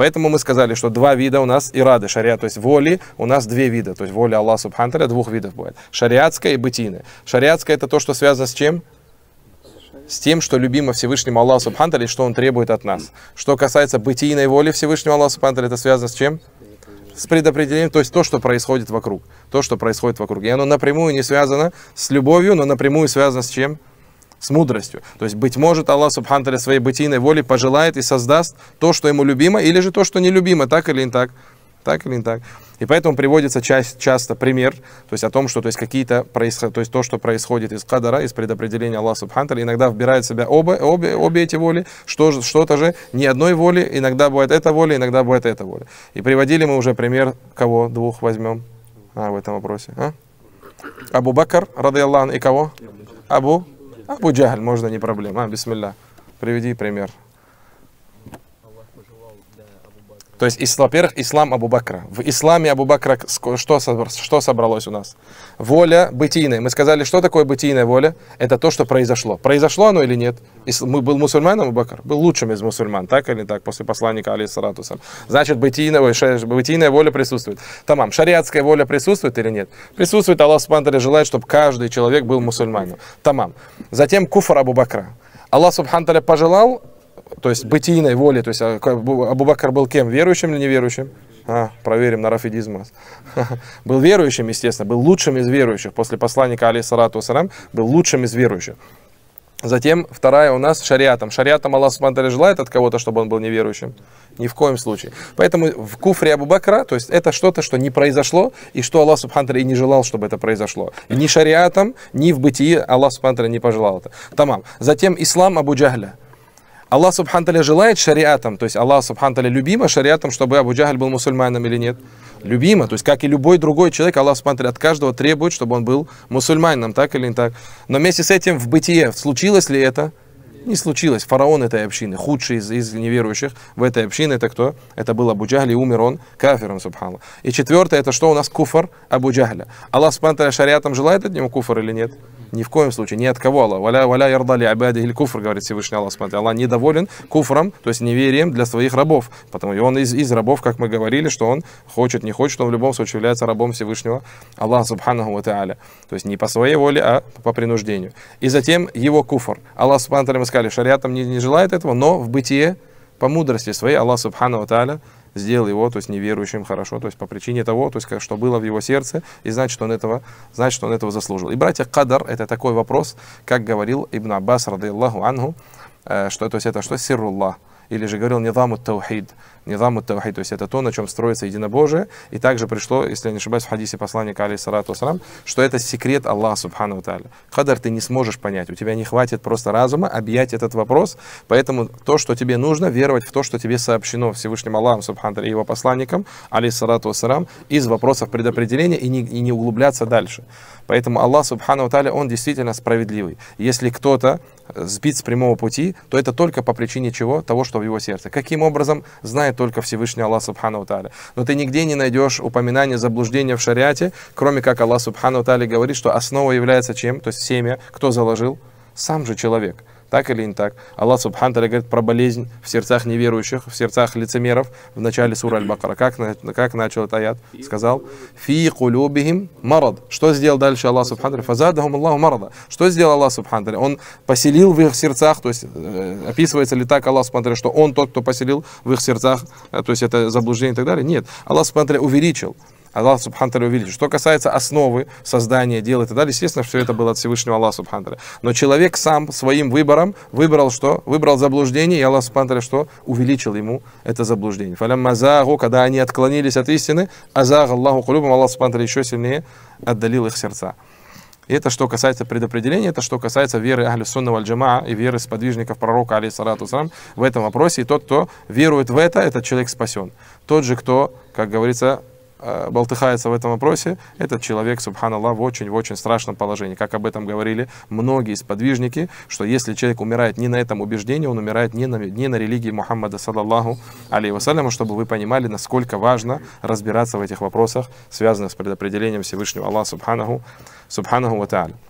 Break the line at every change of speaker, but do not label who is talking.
Поэтому мы сказали, что два вида у нас и рады шария, то есть воли, у нас две вида. То есть воля Аллаха Субханталя двух видов бывает. Шариатская и бытийная. Шариатская это то, что связано с чем? с тем, что любимо Всевышним Аллаху Субханталя и что Он требует от нас. Что касается бытийной воли Всевышнего Аллаха Субханталя, это связано с чем? С предопределением, то есть то, что происходит вокруг. То, что происходит вокруг. И оно напрямую не связано с любовью, но напрямую связано с чем? с мудростью. То есть, быть может, Аллах Субхану своей бытийной воли пожелает и создаст то, что ему любимо, или же то, что нелюбимо, так или не так. Так или не так. И поэтому приводится часть, часто пример, то есть о том, что то есть какие-то происход, то есть то, что происходит из кадара, из предопределения Аллаха Субханталя, иногда вбирают в себя оба, обе, обе эти воли, что что-то же ни одной воли, иногда бывает эта воля, иногда бывает эта воля. И приводили мы уже пример, кого двух возьмем а, в этом вопросе. А? Абу Бакр, рады Аллах, и кого? Абу Абу Джахаль можно, не проблема. А, бисмилля. Приведи пример. То есть, во-первых, ислам Абу Бакра. В исламе Абу Бакра что, что собралось у нас? Воля бытийная. Мы сказали, что такое бытийная воля? Это то, что произошло. Произошло оно или нет? Мы был мусульманом Абу Бакр? Был лучшим из мусульман, так или не так, после посланника Али Сарату Значит, бытийная, бытийная воля присутствует. Тамам, шариатская воля присутствует или нет? Присутствует. Аллах Субхану желает, чтобы каждый человек был мусульманином. Тамам. Затем куфр Абу Бакра. Аллах Субхану пожелал то есть бытийной воли. То есть а, Абубакар был кем? Верующим или неверующим? А, проверим на рафидизма. был верующим, естественно, был лучшим из верующих. После посланника Али Сарату Сарам был лучшим из верующих. Затем вторая у нас шариатом. Шариатом Аллах Субтитры желает от кого-то, чтобы он был неверующим? Ни в коем случае. Поэтому в куфре Абу Бакра, то есть это что-то, что не произошло, и что Аллах Субхантер и не желал, чтобы это произошло. Ни шариатом, ни в бытии Аллах Субхантер не пожелал это. Тамам. Затем ислам Абу Джагля. Аллах Субханталя желает шариатом, то есть Аллах Субханталя любима шариатом, чтобы Абу Джахаль был мусульманом или нет? любима, то есть как и любой другой человек, Аллах Субханталя от каждого требует, чтобы он был мусульманином, так или не так. Но вместе с этим в бытие, случилось ли это? Не случилось. Фараон этой общины, худший из, из неверующих в этой общине, это кто? Это был Абу и умер он кафиром, субхану. И четвертое, это что у нас? Куфр Абу Джахля. Аллах Субханталя шариатом желает от него куфр или нет? Ни в коем случае, ни от кого Аллах. Валя, валя ярдали абяди или куфр, говорит Всевышний Аллах. Смотри, Аллах недоволен куфром, то есть неверием для своих рабов. Потому и он из, из рабов, как мы говорили, что он хочет, не хочет, он в любом случае является рабом Всевышнего Аллаха Субханаху Ва Тааля. То есть не по своей воле, а по принуждению. И затем его куфр. Аллах Субхану Тааля мы сказали, шариатом не, не желает этого, но в бытие по мудрости своей Аллах Субхану Тааля сделал его, то есть неверующим хорошо, то есть по причине того, то есть что было в его сердце, и значит, что он этого, значит, что он этого заслужил. И братья Кадар, это такой вопрос, как говорил Ибн Аббас, радиллаху анху, э, что, то есть это что? Сирруллах или же говорил «Низаму таухид». «Низаму таухид», то есть это то, на чем строится единобожие. И также пришло, если я не ошибаюсь, в хадисе посланника, сарату ассалам, что это секрет Аллаха, субхану тааля. Хадар ты не сможешь понять, у тебя не хватит просто разума объять этот вопрос, поэтому то, что тебе нужно, веровать в то, что тебе сообщено Всевышним Аллахом, субхану и его посланником, сарату ассалам, из вопросов предопределения и не, и не углубляться дальше. Поэтому Аллах, субхану таля он действительно справедливый. Если кто-то сбит с прямого пути, то это только по причине чего? Того, что в его сердце. Каким образом? Знает только Всевышний Аллах Субхану Тааля. Но ты нигде не найдешь упоминания заблуждения в шариате, кроме как Аллах Субхану Тааля говорит, что основа является чем? То есть семя. Кто заложил? Сам же человек так или не так. Аллах Субхану говорит про болезнь в сердцах неверующих, в сердцах лицемеров в начале сура Аль-Бакара. Как, как начал этот аят? Сказал, «Фи кулюбихим марад». Что сделал дальше Аллах Субхану? «Фазадахум Аллаху марада». Что сделал Аллах Субхану? Он поселил в их сердцах, то есть э, описывается ли так Аллах Субхану, что он тот, кто поселил в их сердцах, э, то есть это заблуждение и так далее? Нет. Аллах Субхану увеличил. Аллах Субханталя увеличит. Что касается основы создания дела и так далее, естественно, все это было от Всевышнего Аллаха Субханталя. Но человек сам своим выбором выбрал что? Выбрал заблуждение, и Аллах Субханталя что? Увеличил ему это заблуждение. Фалям мазагу, когда они отклонились от истины, азаг Аллаху кулюбам, Аллах Субханталя еще сильнее отдалил их сердца. И это что касается предопределения, это что касается веры Ахли Сунна Вальджама и веры сподвижников пророка, алейсалату срам, в этом вопросе. И тот, кто верует в это, этот человек спасен. Тот же, кто, как говорится, Э, болтыхается в этом вопросе, этот человек, субханаллах, в очень-очень в очень страшном положении. Как об этом говорили многие сподвижники, что если человек умирает не на этом убеждении, он умирает не на, не на религии Мухаммада, саллаллаху алейхи чтобы вы понимали, насколько важно разбираться в этих вопросах, связанных с предопределением Всевышнего Аллаха, субханаху, субханаху ва